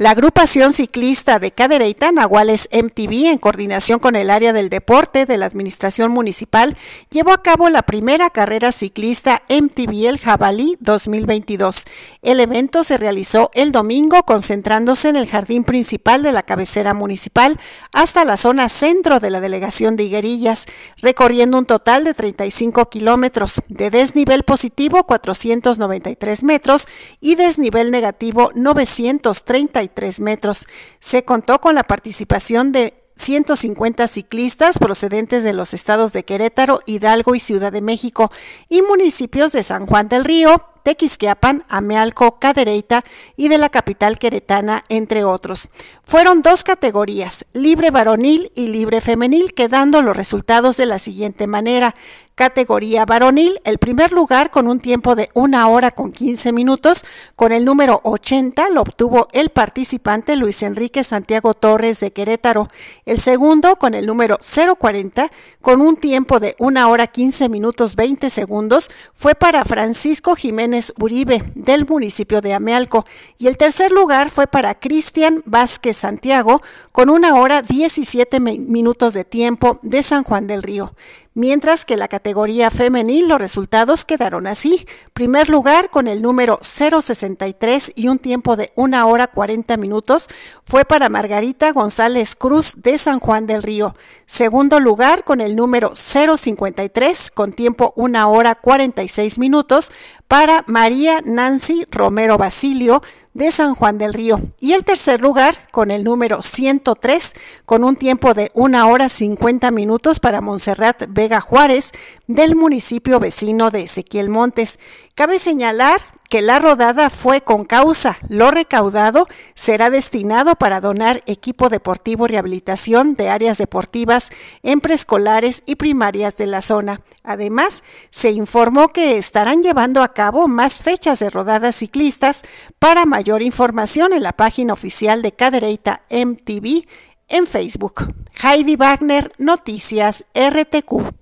La agrupación ciclista de Cadereyta, Nahuales MTV, en coordinación con el área del deporte de la Administración Municipal, llevó a cabo la primera carrera ciclista MTV El Jabalí 2022. El evento se realizó el domingo concentrándose en el jardín principal de la cabecera municipal hasta la zona centro de la delegación de Higuerillas, recorriendo un total de 35 kilómetros, de desnivel positivo 493 metros y desnivel negativo 930 tres metros. Se contó con la participación de 150 ciclistas procedentes de los estados de Querétaro, Hidalgo y Ciudad de México y municipios de San Juan del Río, de Quisquiapan, Amealco, Cadereyta y de la capital queretana, entre otros. Fueron dos categorías, libre varonil y libre femenil, quedando los resultados de la siguiente manera. Categoría varonil, el primer lugar con un tiempo de una hora con 15 minutos, con el número 80 lo obtuvo el participante Luis Enrique Santiago Torres de Querétaro. El segundo con el número 040, con un tiempo de una hora 15 minutos 20 segundos, fue para Francisco Jiménez Uribe del municipio de Amealco y el tercer lugar fue para Cristian Vázquez Santiago con una hora 17 minutos de tiempo de San Juan del Río. Mientras que la categoría femenil los resultados quedaron así. Primer lugar con el número 063 y un tiempo de una hora 40 minutos fue para Margarita González Cruz de San Juan del Río. Segundo lugar con el número 053 con tiempo una hora 46 minutos para María Nancy Romero Basilio de San Juan del Río. Y el tercer lugar, con el número 103, con un tiempo de 1 hora 50 minutos para Montserrat Vega Juárez, del municipio vecino de Ezequiel Montes. Cabe señalar que la rodada fue con causa. Lo recaudado será destinado para donar equipo deportivo rehabilitación de áreas deportivas en preescolares y primarias de la zona. Además, se informó que estarán llevando a cabo más fechas de rodadas ciclistas. Para mayor información en la página oficial de Cadereita MTV en Facebook. Heidi Wagner, Noticias RTQ.